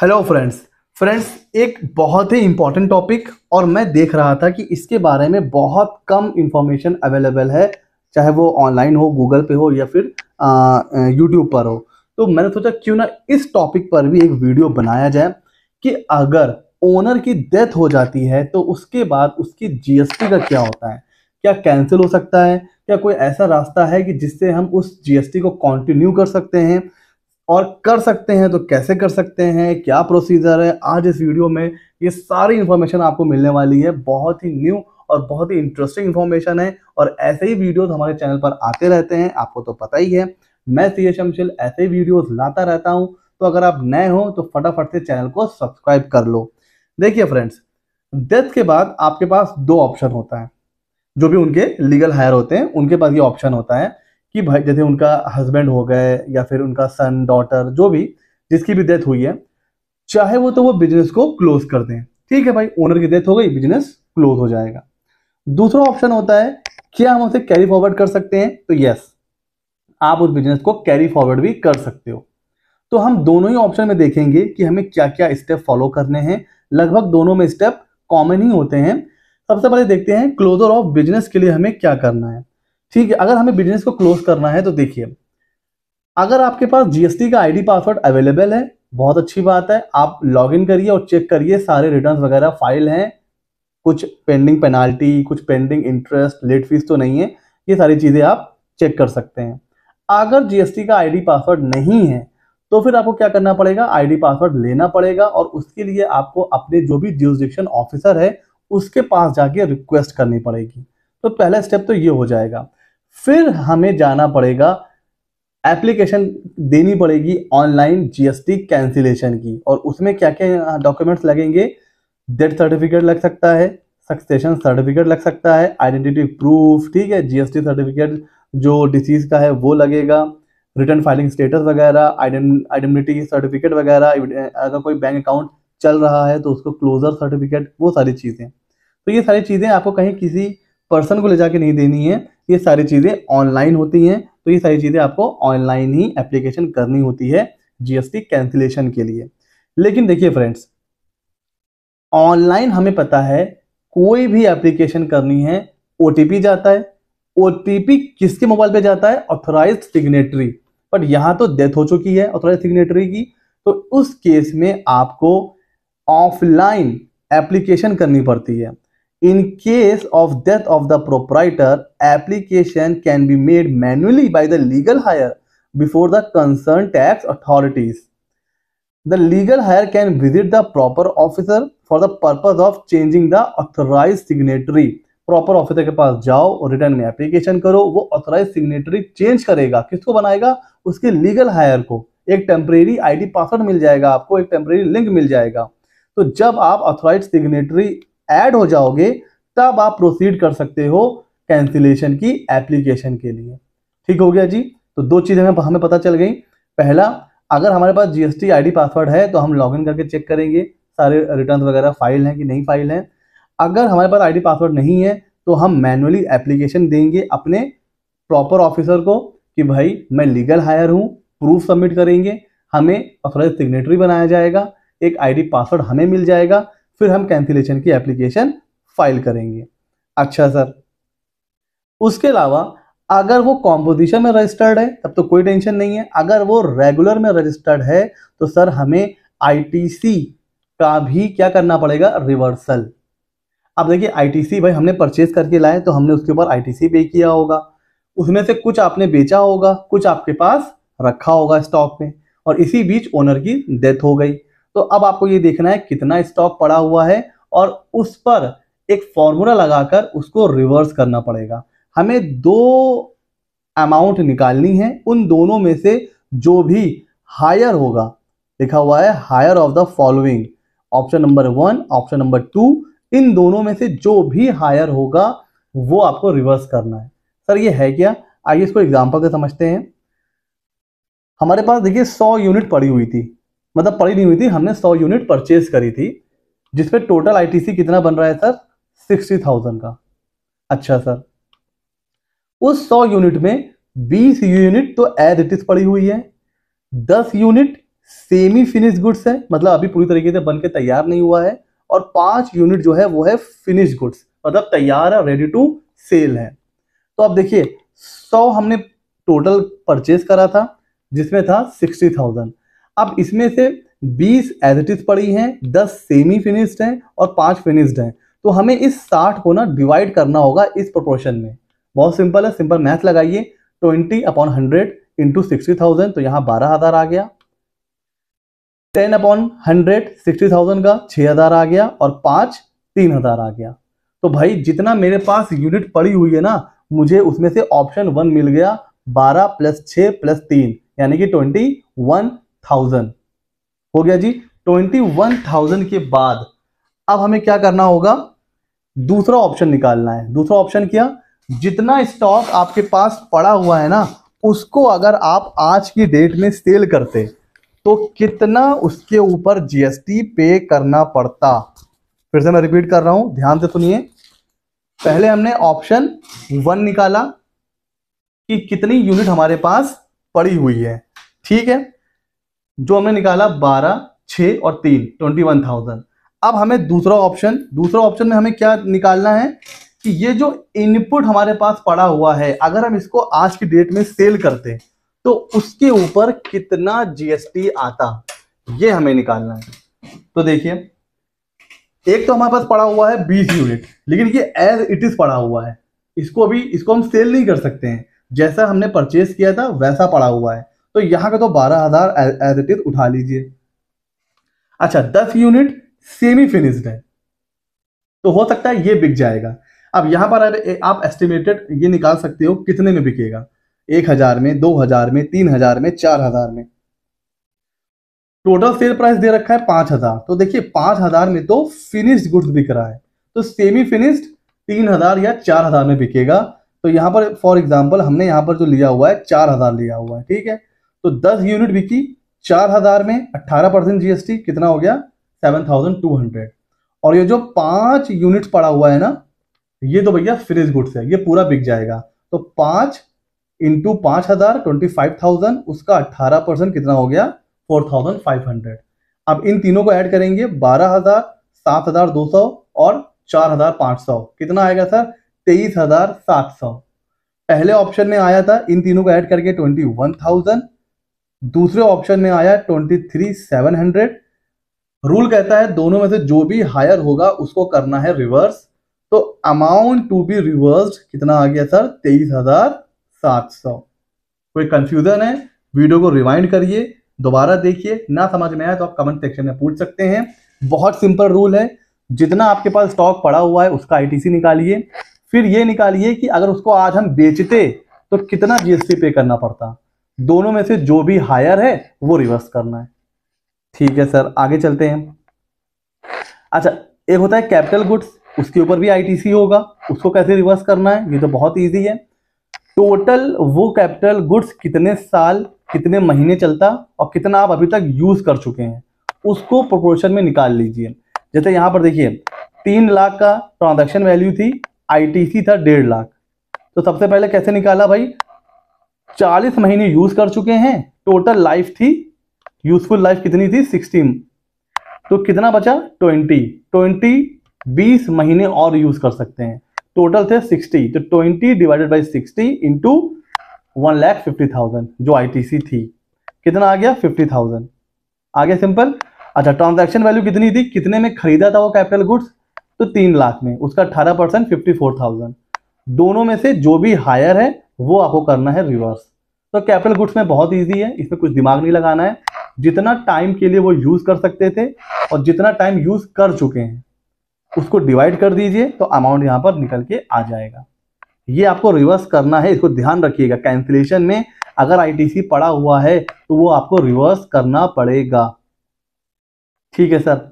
Hello friends friends एक बहुत ही important topic और मैं देख रहा था कि इसके बारे में बहुत कम इन्फॉर्मेशन अवेलेबल है चाहे वो ऑनलाइन हो गूगल पे हो या फिर यूट्यूब पर हो तो मैंने सोचा क्यों ना इस टॉपिक पर भी एक वीडियो बनाया जाए कि अगर ओनर की डेथ हो जाती है तो उसके बाद उसकी जीएसटी का क्या होता है क्या कैंसिल हो सकता है क्या कोई ऐसा रास्ता है कि जिससे हम उस जीएसटी को कंटिन्यू कर सकते हैं और कर सकते हैं तो कैसे कर सकते हैं क्या प्रोसीजर है आज इस वीडियो में ये सारी इन्फॉर्मेशन आपको मिलने वाली है बहुत ही न्यू और बहुत ही इंटरेस्टिंग इन्फॉर्मेशन है और ऐसे ही वीडियोस हमारे चैनल पर आते रहते हैं आपको तो पता ही है मैं सी शमशील ऐसे ही वीडियोज लाता रहता हूँ तो अगर आप नए हो तो फटाफट से चैनल को सब्सक्राइब कर लो देखिए फ्रेंड्स डेथ के बाद आपके पास दो ऑप्शन होता है जो भी उनके लीगल हायर होते हैं उनके पास ये ऑप्शन होता है कि भाई जैसे उनका हस्बैंड हो गए या फिर उनका सन डॉटर जो भी जिसकी भी डेथ हुई है चाहे वो तो वो बिजनेस को क्लोज कर दें ठीक है भाई ओनर की डेथ हो गई बिजनेस क्लोज हो जाएगा दूसरा ऑप्शन होता है क्या हम उसे कैरी फॉरवर्ड कर सकते हैं तो यस आप उस बिजनेस को कैरी फॉरवर्ड भी कर सकते हो तो हम दोनों ही ऑप्शन में देखेंगे कि हमें क्या क्या स्टेप फॉलो करने हैं लगभग दोनों में स्टेप कॉमन ही होते हैं सबसे पहले देखते हैं क्लोजर ऑफ बिजनेस के लिए हमें क्या करना है ठीक है अगर हमें बिजनेस को क्लोज करना है तो देखिए अगर आपके पास जीएसटी का आईडी पासवर्ड अवेलेबल है बहुत अच्छी बात है आप लॉगिन करिए और चेक करिए सारे रिटर्न्स वगैरह फाइल हैं कुछ पेंडिंग पेनाल्टी कुछ पेंडिंग इंटरेस्ट लेट फीस तो नहीं है ये सारी चीज़ें आप चेक कर सकते हैं अगर जीएसटी का आईडी पासवर्ड नहीं है तो फिर आपको क्या करना पड़ेगा आईडी पासवर्ड लेना पड़ेगा और उसके लिए आपको अपने जो भी ज्यूरिस्डिक्शन ऑफिसर है उसके पास जाके रिक्वेस्ट करनी पड़ेगी तो पहला स्टेप तो ये हो जाएगा फिर हमें जाना पड़ेगा एप्लीकेशन देनी पड़ेगी ऑनलाइन जीएसटी कैंसिलेशन की और उसमें क्या क्या डॉक्यूमेंट्स लगेंगे डेथ सर्टिफिकेट लग सकता है सक्सेशन सर्टिफिकेट लग सकता है आइडेंटिटी प्रूफ ठीक है जीएसटी सर्टिफिकेट जो डिसीज का है वो लगेगा रिटर्न फाइलिंग स्टेटस वगैरह आइडेंटिटी सर्टिफिकेट वगैरह अगर कोई बैंक अकाउंट चल रहा है तो उसको क्लोजर सर्टिफिकेट वो सारी चीज़ें तो ये सारी चीज़ें आपको कहीं किसी पर्सन को ले जाके नहीं देनी है ये सारी चीज़ें ऑनलाइन होती हैं तो ये सारी चीज़ें आपको ऑनलाइन ही एप्लीकेशन करनी होती है जीएसटी कैंसिलेशन के लिए लेकिन देखिए फ्रेंड्स ऑनलाइन हमें पता है कोई भी एप्लीकेशन करनी है ओ जाता है ओ किसके मोबाइल पर जाता है ऑथोराइज सिग्नेटरी बट यहाँ तो डेथ हो चुकी है ऑथोराइज सिग्नेटरी की तो उस केस में आपको ऑफलाइन एप्लीकेशन करनी पड़ती है In case of death of the proprietor, application can be made manually by the legal hire before the concerned tax authorities. The legal hire can visit the proper officer for the purpose of changing the authorized signatory. Proper officer के पास जाओ और return में application करो वो authorise signatory change करेगा किसको बनाएगा उसके लीगल हायर को एक टेम्परेरी आईडी पासवर्ड मिल जाएगा आपको एक टेम्परेरी लिंक मिल जाएगा तो जब आप ऑथराइज सिग्नेटरी ऐड हो जाओगे तब आप प्रोसीड कर सकते हो कैंसिलेशन की एप्लीकेशन के लिए ठीक हो गया जी तो दो चीज़ें हमें हमें पता चल गई पहला अगर हमारे पास जीएसटी आईडी पासवर्ड है तो हम लॉगिन करके चेक करेंगे सारे रिटर्न वगैरह फाइल हैं कि नहीं फाइल हैं अगर हमारे पास आईडी पासवर्ड नहीं है तो हम मैनुअली एप्लीकेशन देंगे अपने प्रॉपर ऑफिसर को कि भाई मैं लीगल हायर हूँ प्रूफ सबमिट करेंगे हमें ऑथोराइज सिग्नेटरी बनाया जाएगा एक आईडी पासवर्ड हमें मिल जाएगा फिर हम कैंसिलेशन की एप्लीकेशन फाइल करेंगे अच्छा सर उसके अलावा अगर वो कॉम्पोजिशन में रजिस्टर्ड है तब तो कोई टेंशन नहीं है अगर वो रेगुलर में रजिस्टर्ड है तो सर हमें आईटीसी का भी क्या करना पड़ेगा रिवर्सल अब देखिए आईटीसी भाई हमने परचेज करके लाए तो हमने उसके ऊपर आईटीसी पे किया होगा उसमें से कुछ आपने बेचा होगा कुछ आपके पास रखा होगा स्टॉक में और इसी बीच ओनर की डेथ हो गई तो अब आपको ये देखना है कितना स्टॉक पड़ा हुआ है और उस पर एक फॉर्मूला लगाकर उसको रिवर्स करना पड़ेगा हमें दो अमाउंट निकालनी है उन दोनों में से जो भी हायर होगा लिखा हुआ है heir of the following option number one option number two इन दोनों में से जो भी हायर होगा वो आपको रिवर्स करना है सर ये है क्या आइए इसको एग्जाम्पल से समझते हैं हमारे पास देखिए सौ यूनिट पड़ी हुई थी मतलब पड़ी नहीं हुई थी हमने सौ यूनिट परचेज करी थी जिसपे टोटल आईटीसी कितना बन रहा है सर सिक्सटी थाउजेंड का अच्छा सर उस सौ यूनिट में बीस यूनिट तो एज इट इज पड़ी हुई है दस यूनिट सेमी फिनिश गुड्स है मतलब अभी पूरी तरीके से बन के तैयार नहीं हुआ है और पांच यूनिट जो है वो है फिनिश गुड्स मतलब तैयार है रेडी टू सेल है तो आप देखिए सौ हमने टोटल परचेज करा था जिसमें था सिक्सटी थाउजेंड अब इसमें से 20 एज इट इज पड़ी हैं 10 सेमी फिनिश्ड हैं और 5 फिनिश्ड हैं तो हमें इस 60 को ना डिवाइड करना होगा इस प्रोपोर्शन में बहुत सिंपल है सिंपल मैथ लगाइए 20 upon hundred into sixty thousand तो यहाँ बारह हज़ार आ गया 10 अपॉन हंड्रेड सिक्सटी थाउजेंड का छः हज़ार आ गया और पाँच तीन हज़ार आ गया तो भाई जितना मेरे पास यूनिट पड़ी हुई है ना मुझे उसमें से ऑप्शन वन मिल गया बारह प्लस छः प्लस तीन यानी कि ट्वेंटी वन थाउजेंड हो गया जी ट्वेंटी वन थाउजेंड के बाद अब हमें क्या करना होगा दूसरा ऑप्शन निकालना है दूसरा ऑप्शन क्या जितना स्टॉक आपके पास पड़ा हुआ है ना उसको अगर आप आज की डेट में सेल करते तो कितना उसके ऊपर जीएसटी पे करना पड़ता फिर से मैं रिपीट कर रहा हूं ध्यान से सुनिए पहले हमने ऑप्शन वन निकाला कि कितनी यूनिट हमारे पास पड़ी हुई है ठीक है जो हमने निकाला बारह छः और तीन ट्वेंटी वन थाउजेंड अब हमें दूसरा ऑप्शन दूसरा ऑप्शन में हमें क्या निकालना है कि ये जो इनपुट हमारे पास पड़ा हुआ है अगर हम इसको आज की डेट में सेल करते तो उसके ऊपर कितना जीएसटी आता ये हमें निकालना है तो देखिए एक तो हमारे पास पड़ा हुआ है बीस यूनिट लेकिन ये एज इट इज पड़ा हुआ है इसको अभी इसको हम सेल नहीं कर सकते हैं जैसा हमने परचेस किया था वैसा पड़ा हुआ है तो यहां का तो बारह हजार एज इट इज उठा लीजिए अच्छा दस यूनिट सेमी फिनिश्ड है तो हो सकता है ये बिक जाएगा अब यहां पर आप एस्टिमेटेड ये निकाल सकते हो कितने में बिकेगा एक हजार में दो हजार में तीन हजार में चार हजार में टोटल सेल प्राइस दे रखा है पांच हजार तो देखिए पांच हजार में तो फिनिश्ड गुड्स बिक रहा है तो सेमी फिनिश्ड तीन हजार या चार हजार में बिकेगा तो यहां पर फॉर एग्जाम्पल हमने यहां पर जो लिया हुआ है चार हजार लिया हुआ है ठीक है तो दस यूनिट बिकी चार हजार में अट्ठारह परसेंट जीएसटी कितना हो गया सेवन थाउजेंड टू हंड्रेड और ये जो पांच यूनिट पड़ा हुआ है ना ये तो भैया फ्रिज गुड्स है ये पूरा बिक जाएगा तो पांच इंटू पांच हजार ट्वेंटी फाइव थाउजेंड उसका अट्ठारह परसेंट कितना हो गया फोर थाउजेंड फाइव हंड्रेड अब इन तीनों को ऐड करेंगे बारह हजार सात हजार दो सौ और चार हजार पांच सौ कितना आएगा सर तेईस हजार सात सौ पहले ऑप्शन में आया था इन तीनों को ऐड करके ट्वेंटी वन थाउजेंड दूसरे ऑप्शन में आया twenty three seven hundred rule कहता है दोनों में से जो भी हायर होगा उसको करना है रिवर्स तो अमाउंट टू बी रिवर्स कितना आ गया सर तेईस हजार सात सौ कोई कंफ्यूजन है वीडियो को रिवाइंड करिए दोबारा देखिए ना समझ में आया तो आप कमेंट सेक्शन में पूछ सकते हैं बहुत सिंपल रूल है जितना आपके पास स्टॉक पड़ा हुआ है उसका आईटीसी निकालिए फिर ये निकालिए कि अगर उसको आज हम बेचते तो कितना जीएसटी पे करना पड़ता दोनों में से जो भी हायर है वो रिवर्स करना है ठीक है सर आगे चलते हैं अच्छा एक होता है कैपिटल गुड्स उसके ऊपर भी आईटीसी होगा उसको कैसे रिवर्स करना है ये तो बहुत इजी है टोटल वो कैपिटल गुड्स कितने साल कितने महीने चलता और कितना आप अभी तक यूज कर चुके हैं उसको प्रोपोर्शन में निकाल लीजिए जैसे यहां पर देखिए तीन लाख का ट्रांजेक्शन वैल्यू थी आई था डेढ़ लाख तो सबसे पहले कैसे निकाला भाई 40 महीने यूज कर चुके हैं टोटल लाइफ थी यूजफुल लाइफ कितनी थी 16 तो कितना बचा 20 20 20 महीने और यूज कर सकते हैं टोटल थे 60 तो 20 divided by 60 into one lakh fifty thousand जो आईटीसी थी कितना आ गया 50,000 आ गया सिंपल अच्छा ट्रांजैक्शन वैल्यू कितनी थी कितने में खरीदा था वो कैपिटल गुड्स तो तीन लाख में उसका अठारह परसेंट फिफ्टी फोर थाउजेंड दोनों में से जो भी हायर है वो आपको करना है रिवर्स तो कैपिटल गुड्स में बहुत ईजी है इसमें कुछ दिमाग नहीं लगाना है जितना टाइम के लिए वो यूज कर सकते थे और जितना टाइम यूज कर चुके हैं उसको डिवाइड कर दीजिए तो अमाउंट यहां पर निकल के आ जाएगा ये आपको रिवर्स करना है इसको ध्यान रखिएगा कैंसिलेशन में अगर आईटीसी पड़ा हुआ है तो वो आपको रिवर्स करना पड़ेगा ठीक है सर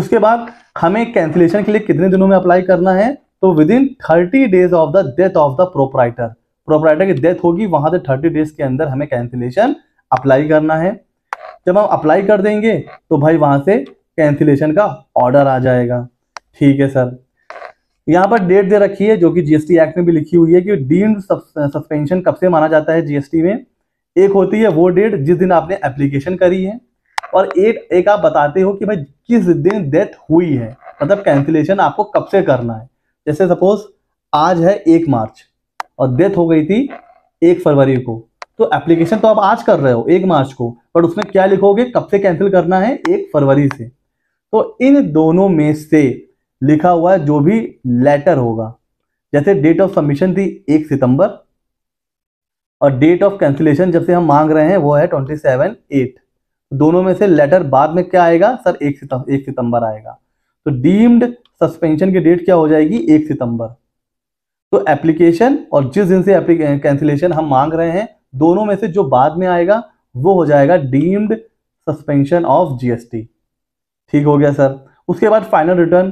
उसके बाद हमें कैंसिलेशन के लिए कितने दिनों में अप्लाई करना है तो within thirty days of the death of the proprietor proprietor की डेथ होगी वहां से थर्टी डेज के अंदर हमें कैंसिलेशन अप्लाई करना है जब हम अप्लाई कर देंगे तो भाई वहां से कैंसिलेशन का ऑर्डर आ जाएगा ठीक है सर यहाँ पर डेट दे रखी है जो कि जीएसटी एक्ट में भी लिखी हुई है कि डीम्ड सस्पेंशन कब से माना जाता है जीएसटी में एक होती है वो डेट जिस दिन आपने एप्लीकेशन करी है और एक एक आप बताते हो कि भाई किस दिन डेथ हुई है मतलब कैंसिलेशन आपको कब से करना है जैसे सपोज आज है एक मार्च और डेथ हो गई थी एक फरवरी को तो एप्लीकेशन तो आप आज कर रहे हो एक मार्च को बट उसमें क्या लिखोगे कब से कैंसिल करना है एक फरवरी से तो इन दोनों में से लिखा हुआ जो भी लेटर होगा जैसे डेट ऑफ सबमिशन थी एक सितंबर और डेट ऑफ कैंसिलेशन जब से हम मांग रहे हैं वो है ट्वेंटी सेवन एट दोनों में से लेटर बाद में क्या आएगा सर एक सितंबर एक सितंबर आएगा तो डीम्ड सस्पेंशन की डेट क्या हो जाएगी एक सितंबर तो एप्लीकेशन और जिस दिन से कैंसिलेशन हम मांग रहे हैं दोनों में से जो बाद में आएगा वो हो जाएगा डीम्ड सस्पेंशन ऑफ जीएसटी ठीक हो गया सर उसके बाद फाइनल रिटर्न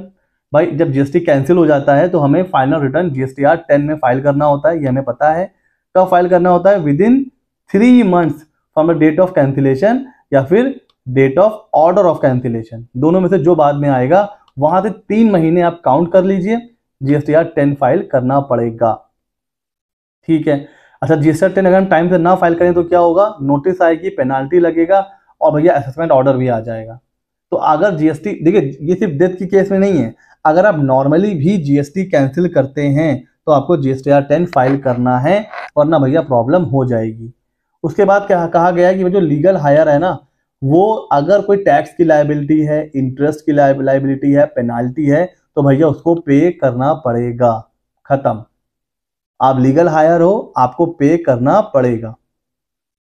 भाई जब जीएसटी कैंसिल हो जाता है तो हमें final return GST R ten में फाइल करना होता है ये हमें पता है कब फाइल करना होता है within three months from the date of cancellation या फिर date of order of cancellation दोनों में से जो बाद में आएगा वहां से तीन महीने आप काउंट कर लीजिए जीएसटीआर टेन फाइल करना पड़ेगा ठीक है अच्छा जीएसटीआर टेन अगर हम टाइम से ना फाइल करें तो क्या होगा नोटिस आएगी पेनाल्टी लगेगा और भैया असेसमेंट ऑर्डर भी आ जाएगा तो अगर जीएसटी देखिए ये सिर्फ डेथ की केस में नहीं है अगर आप नॉर्मली भी जीएसटी कैंसिल करते हैं तो आपको जीएसटी आर टेन फाइल करना है और ना भैया प्रॉब्लम हो जाएगी उसके बाद क्या कहा गया कि जो लीगल हायर है ना वो अगर कोई टैक्स की लाइबिलिटी है इंटरेस्ट की लाइबिलिटी है पेनाल्टी है तो भैया उसको पे करना पड़ेगा खत्म आप लीगल हायर हो आपको पे करना पड़ेगा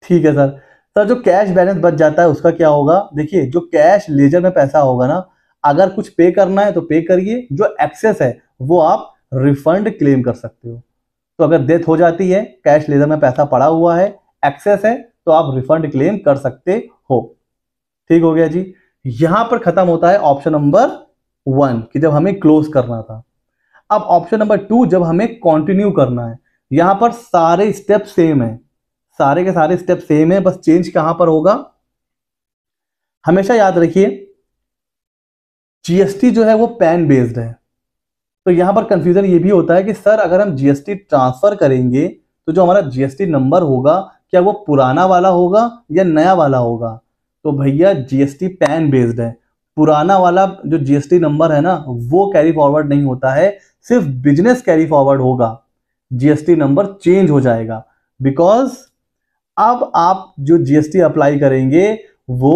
ठीक है सर सर जो कैश बैलेंस बच जाता है उसका क्या होगा देखिए जो कैश लेजर में पैसा होगा ना अगर कुछ पे करना है तो पे करिए जो एक्सेस है वो आप रिफंड क्लेम कर सकते हो तो अगर डेथ हो जाती है कैश लेजर में पैसा पड़ा हुआ है एक्सेस है तो आप रिफंड क्लेम कर सकते हो ठीक हो गया जी यहां पर खत्म होता है ऑप्शन नंबर वन कि जब हमें क्लोज करना था अब ऑप्शन नंबर टू जब हमें कंटिन्यू करना है यहाँ पर सारे स्टेप सेम है सारे के सारे स्टेप सेम है बस चेंज कहाँ पर होगा हमेशा याद रखिए जीएसटी जो है वो पैन बेस्ड है तो यहाँ पर कंफ्यूजन ये भी होता है कि सर अगर हम जीएसटी ट्रांसफर करेंगे तो जो हमारा जीएसटी नंबर होगा क्या वो पुराना वाला होगा या नया वाला होगा तो भैया जीएसटी पैन बेस्ड है पुराना वाला जो जीएसटी नंबर है ना वो कैरी फॉरवर्ड नहीं होता है सिर्फ बिजनेस कैरी फॉरवर्ड होगा जीएसटी नंबर चेंज हो जाएगा बिकॉज अब आप जो जीएसटी अप्लाई करेंगे वो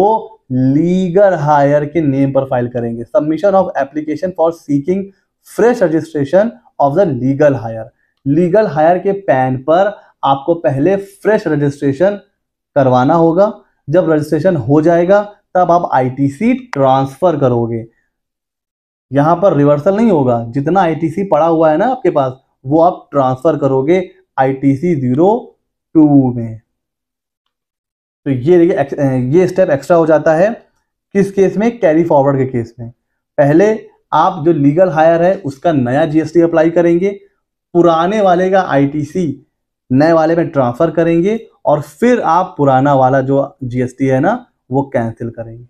लीगल हायर के नेम पर फाइल करेंगे submission of application for seeking fresh registration of the legal heir legal heir के पैन पर आपको पहले फ्रेश रजिस्ट्रेशन करवाना होगा जब रजिस्ट्रेशन हो जाएगा तब आप आईटीसी ट्रांसफ़र करोगे यहां पर रिवर्सल नहीं होगा जितना आईटीसी पड़ा हुआ है ना आपके पास वो आप ट्रांसफ़र करोगे आईटीसी ज़ीरो टू में तो ये देखिए ये स्टेप एक्स्ट्रा हो जाता है किस केस में कैरी फॉरवर्ड के केस में पहले आप जो लीगल हायर है उसका नया जीएसटी अप्लाई करेंगे पुराने वाले का आईटीसी नए वाले में ट्रांसफ़र करेंगे और फिर आप पुराना वाला जो जीएसटी है ना वो कैंसिल करेंगे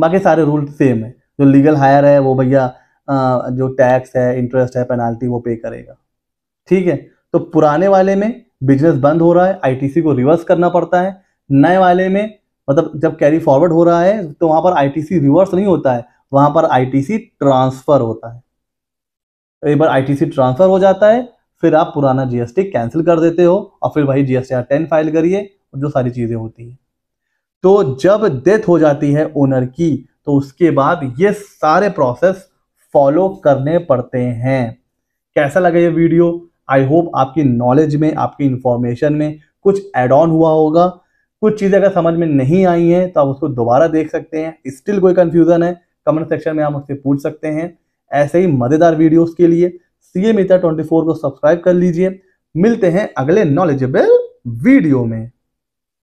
बाकी सारे रूल सेम है जो लीगल हायर है वो भैया जो टैक्स है इंटरेस्ट है पेनाल्टी वो पे करेगा ठीक है तो पुराने वाले में बिजनेस बंद हो रहा है आईटीसी को रिवर्स करना पड़ता है नए वाले में मतलब जब कैरी फॉरवर्ड हो रहा है तो वहां पर आईटीसी रिवर्स नहीं होता है वहां पर आईटीसी ट्रांसफ़र होता है एक बार आईटीसी ट्रांसफ़र हो जाता है फिर आप पुराना जीएसटी कैंसिल कर देते हो और फिर वही जीएसटी आर टेन फाइल करिए जो सारी चीज़ें होती हैं तो जब डेथ हो जाती है ओनर की तो उसके बाद ये सारे प्रोसेस फॉलो करने पड़ते हैं कैसा लगा ये वीडियो आई होप आपकी नॉलेज में आपकी इंफॉर्मेशन में कुछ एड ऑन हुआ होगा कुछ चीज़ें अगर समझ में नहीं आई हैं तो आप उसको दोबारा देख सकते हैं स्टिल कोई कंफ्यूजन है कमेंट सेक्शन में आप मुझसे पूछ सकते हैं ऐसे ही मज़ेदार वीडियोस के लिए सी एम ट्वेंटी फोर को सब्सक्राइब कर लीजिए मिलते हैं अगले नॉलेजेबल वीडियो में